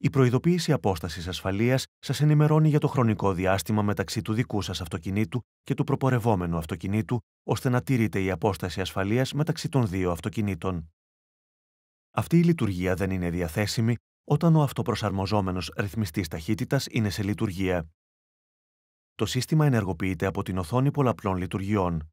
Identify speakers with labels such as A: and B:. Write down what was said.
A: Η προειδοποίηση απόστασης ασφαλείας σας ενημερώνει για το χρονικό διάστημα μεταξύ του δικού σας αυτοκινήτου και του προπορευόμενου αυτοκινήτου, ώστε να τηρείται η απόσταση ασφαλείας μεταξύ των δύο αυτοκινήτων. Αυτή η λειτουργία δεν είναι διαθέσιμη όταν ο αυτοπροσαρμοζόμενος ρυθμιστής ταχύτητας είναι σε λειτουργία. Το σύστημα ενεργοποιείται από την οθόνη πολλαπλών λειτουργιών.